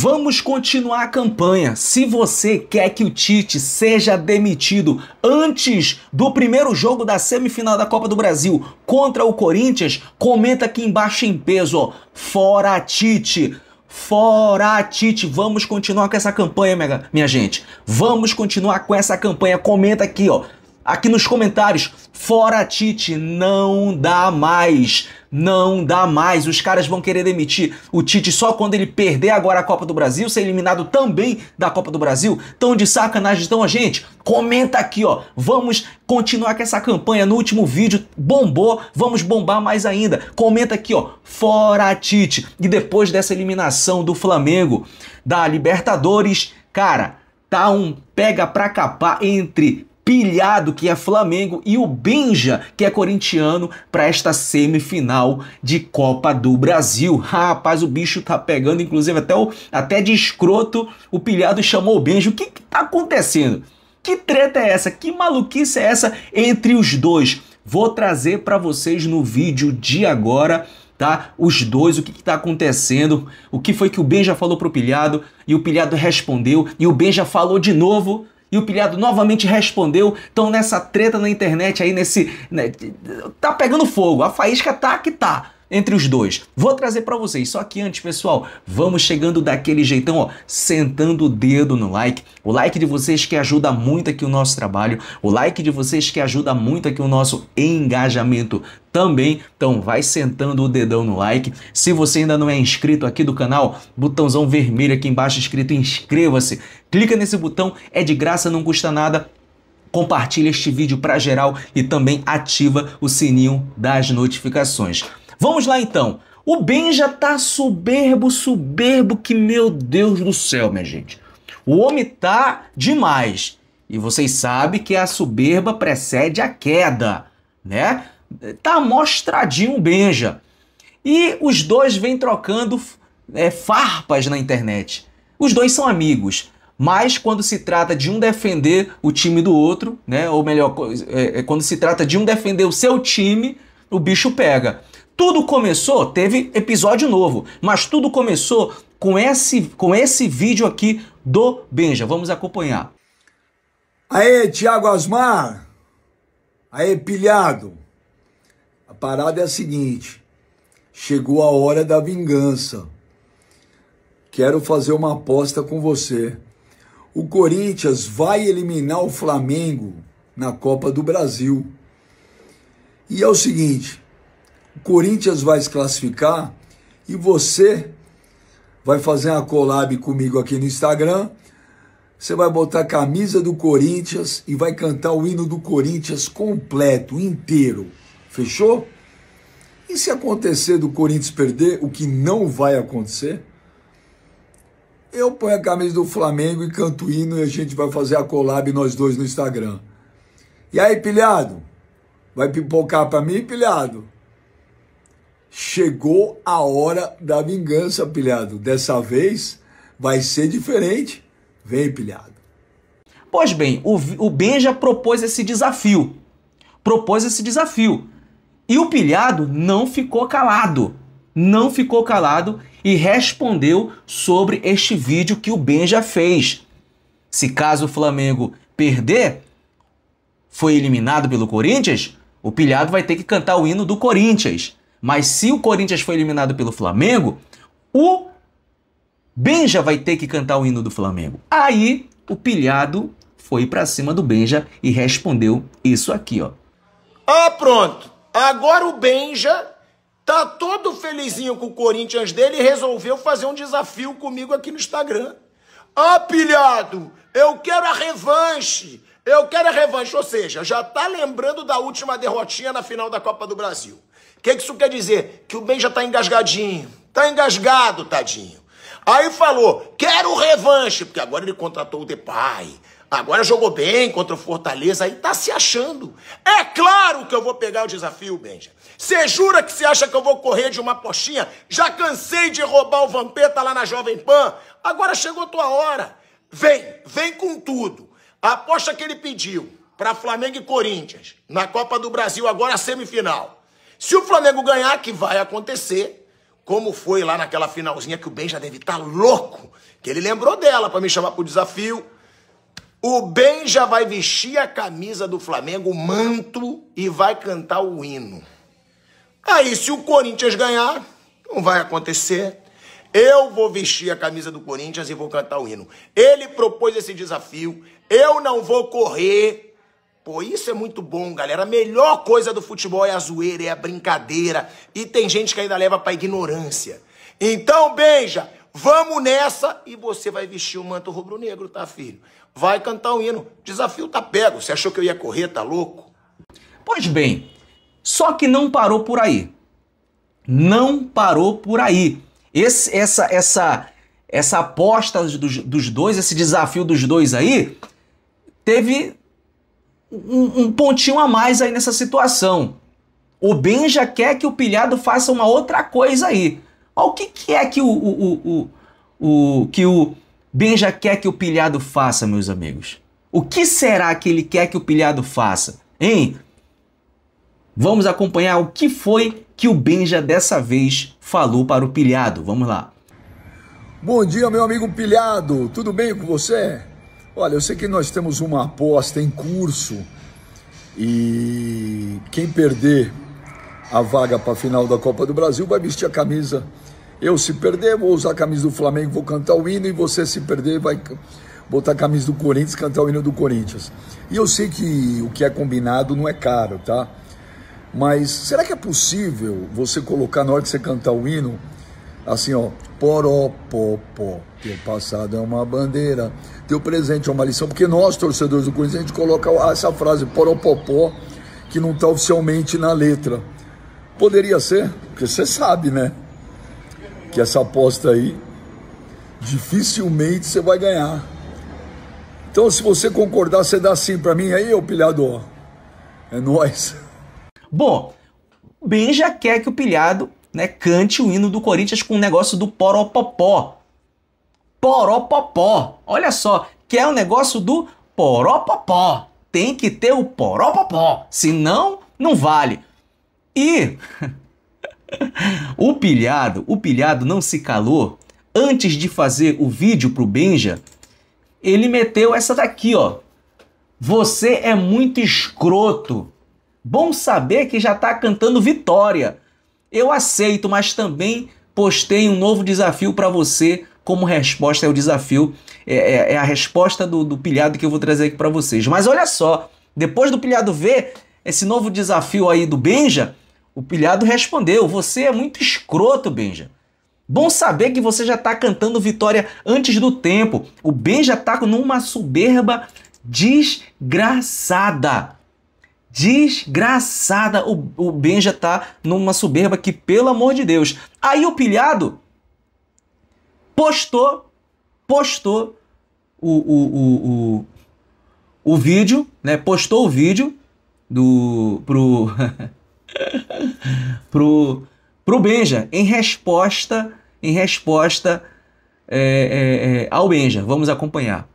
Vamos continuar a campanha. Se você quer que o Tite seja demitido antes do primeiro jogo da semifinal da Copa do Brasil contra o Corinthians, comenta aqui embaixo em peso, ó. Fora Tite! Fora Tite, vamos continuar com essa campanha, minha, minha gente. Vamos continuar com essa campanha. Comenta aqui, ó aqui nos comentários. Fora Tite, não dá mais. Não dá mais. Os caras vão querer demitir o Tite só quando ele perder agora a Copa do Brasil, ser eliminado também da Copa do Brasil. Tão de sacanagem. Então, gente, comenta aqui, ó. Vamos continuar com essa campanha. No último vídeo bombou, vamos bombar mais ainda. Comenta aqui, ó. Fora Tite. E depois dessa eliminação do Flamengo da Libertadores, cara, tá um pega pra capar entre pilhado que é Flamengo e o Benja que é corintiano para esta semifinal de Copa do Brasil. Rapaz, o bicho tá pegando, inclusive até o, até de escroto o pilhado chamou o Benja. O que, que tá acontecendo? Que treta é essa? Que maluquice é essa entre os dois? Vou trazer para vocês no vídeo de agora tá? Os dois, o que está acontecendo, o que foi que o Benja falou pro pilhado, e o pilhado respondeu, e o Benja falou de novo, e o pilhado novamente respondeu. Então nessa treta na internet aí, nesse. Né, tá pegando fogo. A faísca tá que tá entre os dois. Vou trazer para vocês, só que antes, pessoal, vamos chegando daquele jeitão, ó, sentando o dedo no like. O like de vocês que ajuda muito aqui o nosso trabalho, o like de vocês que ajuda muito aqui o nosso engajamento também. Então vai sentando o dedão no like. Se você ainda não é inscrito aqui do canal, botãozão vermelho aqui embaixo escrito inscreva-se. Clica nesse botão, é de graça, não custa nada compartilha este vídeo para geral e também ativa o sininho das notificações. Vamos lá então. O Ben já tá soberbo, soberbo que meu Deus do céu, minha gente. O homem tá demais. E vocês sabem que a soberba precede a queda, né? Tá mostradinho o Benja. E os dois vêm trocando é, farpas na internet. Os dois são amigos, mas quando se trata de um defender o time do outro, né? Ou melhor, é, é, quando se trata de um defender o seu time, o bicho pega. Tudo começou, teve episódio novo, mas tudo começou com esse, com esse vídeo aqui do Benja. Vamos acompanhar. Aê, Tiago Asmar! Aê, pilhado! A parada é a seguinte: chegou a hora da vingança. Quero fazer uma aposta com você. O Corinthians vai eliminar o Flamengo na Copa do Brasil. E é o seguinte: o Corinthians vai se classificar e você vai fazer uma collab comigo aqui no Instagram. Você vai botar a camisa do Corinthians e vai cantar o hino do Corinthians completo, inteiro. Fechou? E se acontecer do Corinthians perder, o que não vai acontecer, eu ponho a camisa do Flamengo e canto o hino e a gente vai fazer a collab nós dois no Instagram. E aí, pilhado? Vai pipocar para mim, pilhado? Chegou a hora da vingança, pilhado. Dessa vez vai ser diferente. Vem, pilhado. Pois bem, o, o Benja propôs esse desafio. Propôs esse desafio. E o pilhado não ficou calado. Não ficou calado e respondeu sobre este vídeo que o Benja fez. Se caso o Flamengo perder, foi eliminado pelo Corinthians, o pilhado vai ter que cantar o hino do Corinthians. Mas se o Corinthians foi eliminado pelo Flamengo, o Benja vai ter que cantar o hino do Flamengo. Aí o pilhado foi para cima do Benja e respondeu isso aqui, ó. Ah, pronto. Agora o Benja tá todo felizinho com o Corinthians dele e resolveu fazer um desafio comigo aqui no Instagram. Ah, pilhado, eu quero a revanche. Eu quero a revanche, ou seja, já tá lembrando da última derrotinha na final da Copa do Brasil. O que, que isso quer dizer? Que o bem já está engasgadinho. Está engasgado, tadinho. Aí falou, quero revanche, porque agora ele contratou o Depay. Agora jogou bem contra o Fortaleza aí tá se achando. É claro que eu vou pegar o desafio, Benja. Você jura que você acha que eu vou correr de uma postinha? Já cansei de roubar o Vampeta lá na Jovem Pan. Agora chegou a tua hora. Vem, vem com tudo. A aposta que ele pediu para Flamengo e Corinthians na Copa do Brasil agora semifinal. Se o Flamengo ganhar, que vai acontecer, como foi lá naquela finalzinha que o Ben já deve estar tá louco, que ele lembrou dela para me chamar pro desafio. O Ben já vai vestir a camisa do Flamengo, o manto e vai cantar o hino. Aí, se o Corinthians ganhar, não vai acontecer. Eu vou vestir a camisa do Corinthians e vou cantar o hino. Ele propôs esse desafio. Eu não vou correr Pô, isso é muito bom, galera. A melhor coisa do futebol é a zoeira, é a brincadeira. E tem gente que ainda leva pra ignorância. Então, beija, vamos nessa e você vai vestir o manto rubro-negro, tá, filho? Vai cantar o um hino. Desafio tá pego. Você achou que eu ia correr, tá louco? Pois bem, só que não parou por aí. Não parou por aí. Esse, essa, essa, essa aposta dos, dos dois, esse desafio dos dois aí, teve um, um pontinho a mais aí nessa situação. O Benja quer que o pilhado faça uma outra coisa aí. Olha o que, que é que o, o, o, o, que o Benja quer que o pilhado faça, meus amigos. O que será que ele quer que o pilhado faça? Hein? Vamos acompanhar o que foi que o Benja dessa vez falou para o pilhado. Vamos lá. Bom dia, meu amigo pilhado. Tudo bem com você? Olha, eu sei que nós temos uma aposta em curso e quem perder a vaga para a final da Copa do Brasil vai vestir a camisa. Eu, se perder, vou usar a camisa do Flamengo, vou cantar o hino, e você, se perder, vai botar a camisa do Corinthians, cantar o hino do Corinthians. E eu sei que o que é combinado não é caro, tá? Mas será que é possível você colocar na hora que você cantar o hino assim, ó, poró, pó, Teu passado é uma bandeira, teu presente é uma lição, porque nós, torcedores do Corinthians, a gente coloca essa frase poropopó, que não está oficialmente na letra. Poderia ser, porque você sabe, né? Que essa aposta aí, dificilmente você vai ganhar. Então, se você concordar, você dá sim para mim aí, ô pilhador. É nós. Bom, Benja quer que o pilhado né, cante o hino do Corinthians com o um negócio do poropopó. Poropopó. Olha só, que é o um negócio do poropopó. Tem que ter o poropopó, senão não vale. E o pilhado, o pilhado não se calou. Antes de fazer o vídeo pro Benja, ele meteu essa daqui, ó. Você é muito escroto. Bom saber que já tá cantando vitória. Eu aceito, mas também postei um novo desafio para você como resposta é o desafio, é, é, é, a resposta do, do pilhado que eu vou trazer aqui para vocês. Mas olha só, depois do pilhado ver esse novo desafio aí do Benja, o pilhado respondeu: Você é muito escroto, Benja. Bom saber que você já está cantando vitória antes do tempo. O Benja está numa soberba desgraçada desgraçada. O, o Benja tá numa soberba que, pelo amor de Deus. Aí o pilhado postou, postou o, o, o, o, o vídeo, né? Postou o vídeo do pro pro pro Benja em resposta em resposta é, é, é, ao Benja. Vamos acompanhar.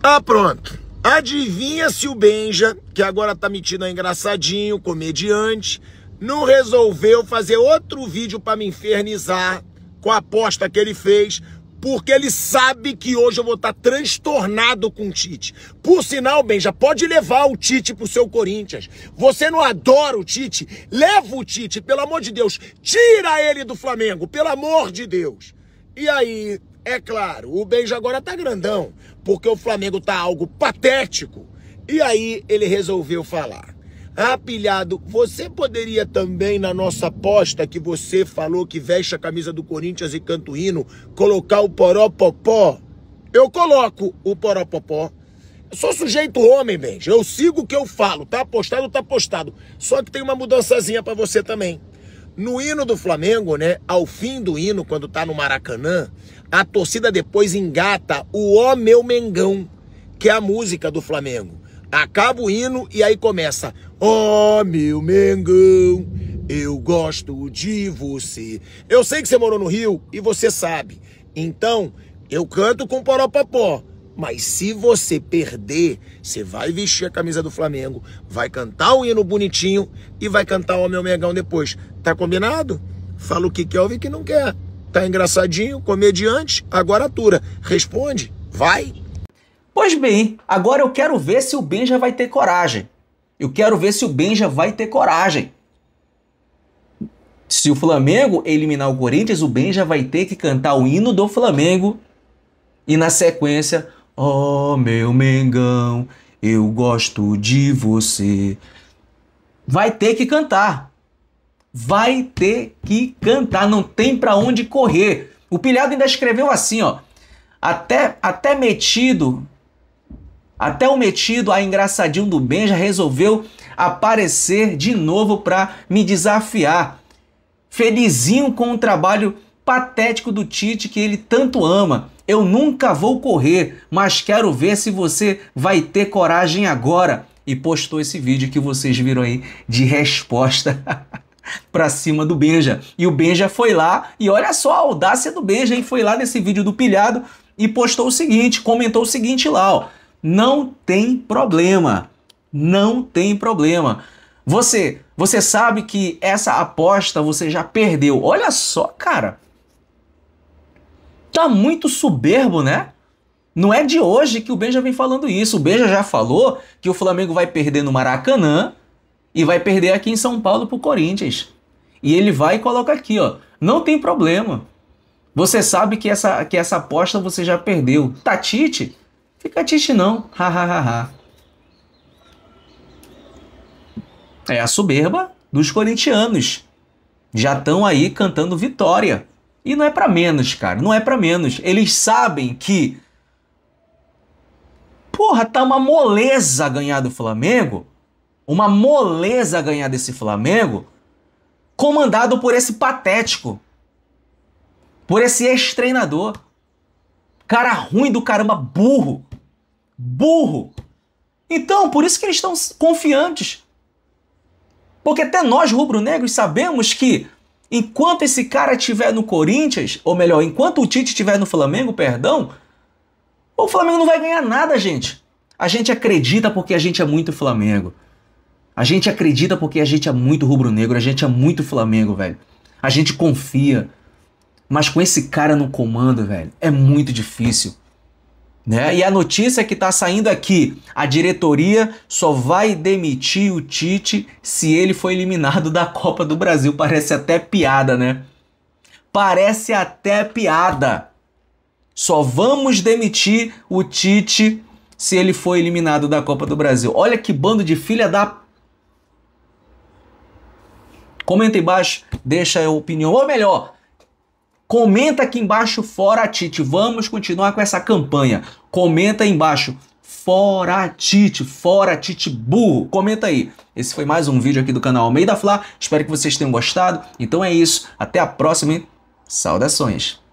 Ah, pronto. Adivinha se o Benja, que agora tá metido a engraçadinho, comediante, não resolveu fazer outro vídeo para me infernizar com a aposta que ele fez, porque ele sabe que hoje eu vou estar tá transtornado com o Tite. Por sinal, Benja, pode levar o Tite pro seu Corinthians. Você não adora o Tite? Leva o Tite, pelo amor de Deus. Tira ele do Flamengo, pelo amor de Deus. E aí, é claro, o Benja agora tá grandão porque o Flamengo tá algo patético. E aí ele resolveu falar. Ah, pilhado, você poderia também, na nossa aposta que você falou que veste a camisa do Corinthians e canto hino, colocar o poró popó Eu coloco o poró Eu sou sujeito homem, bem. Eu sigo o que eu falo. Tá apostado, tá apostado. Só que tem uma mudançazinha para você também. No hino do Flamengo, né? Ao fim do hino, quando tá no Maracanã, a torcida depois engata o Ó oh Meu Mengão, que é a música do Flamengo. Acaba o hino e aí começa Ó oh, Meu Mengão, eu gosto de você. Eu sei que você morou no Rio e você sabe. Então, eu canto com poropopó. Mas se você perder, você vai vestir a camisa do Flamengo, vai cantar o um hino bonitinho e vai cantar o meu megão depois. Tá combinado? Fala o que quer ouvir que não quer. Tá engraçadinho, comediante, agora atura. Responde, vai. Pois bem, agora eu quero ver se o Benja vai ter coragem. Eu quero ver se o Benja vai ter coragem. Se o Flamengo eliminar o Corinthians, o Benja vai ter que cantar o hino do Flamengo e na sequência Oh, meu Mengão, eu gosto de você. Vai ter que cantar. Vai ter que cantar, não tem para onde correr. O Pilhado ainda escreveu assim, ó. Até até metido até o metido a engraçadinho do já resolveu aparecer de novo para me desafiar. Felizinho com o trabalho patético do Tite que ele tanto ama. Eu nunca vou correr, mas quero ver se você vai ter coragem agora. E postou esse vídeo que vocês viram aí de resposta. para cima do Benja. E o Benja foi lá, e olha só a audácia do Benja, hein? Foi lá nesse vídeo do pilhado e postou o seguinte, comentou o seguinte lá, ó. Não tem problema. Não tem problema. Você, você sabe que essa aposta você já perdeu. Olha só, cara tá muito soberbo, né? Não é de hoje que o Benja vem falando isso. O Benja já falou que o Flamengo vai perder no Maracanã e vai perder aqui em São Paulo pro Corinthians. E ele vai e coloca aqui, ó. Não tem problema. Você sabe que essa, que essa aposta você já perdeu. Tá Tite? Fica Tite não. Ha, ha, ha, ha. É a soberba dos corintianos. Já estão aí cantando vitória. E não é para menos, cara, não é para menos. Eles sabem que Porra, tá uma moleza ganhar do Flamengo. Uma moleza ganhar desse Flamengo comandado por esse patético. Por esse ex-treinador. Cara ruim do caramba, burro. Burro. Então, por isso que eles estão confiantes. Porque até nós, rubro-negros, sabemos que Enquanto esse cara estiver no Corinthians, ou melhor, enquanto o Tite estiver no Flamengo, perdão, o Flamengo não vai ganhar nada, gente. A gente acredita porque a gente é muito Flamengo. A gente acredita porque a gente é muito rubro-negro, a gente é muito Flamengo, velho. A gente confia. Mas com esse cara no comando, velho, é muito difícil. Né? É. E a notícia que está saindo aqui: a diretoria só vai demitir o Tite se ele for eliminado da Copa do Brasil. Parece até piada, né? Parece até piada. Só vamos demitir o Tite se ele for eliminado da Copa do Brasil. Olha que bando de filha da. Comenta embaixo, deixa a opinião. Ou melhor, Comenta aqui embaixo fora Tite. Vamos continuar com essa campanha. Comenta aí embaixo fora Tite, fora Tite burro. Comenta aí. Esse foi mais um vídeo aqui do canal Almeida Flá. Espero que vocês tenham gostado. Então é isso. Até a próxima. E saudações.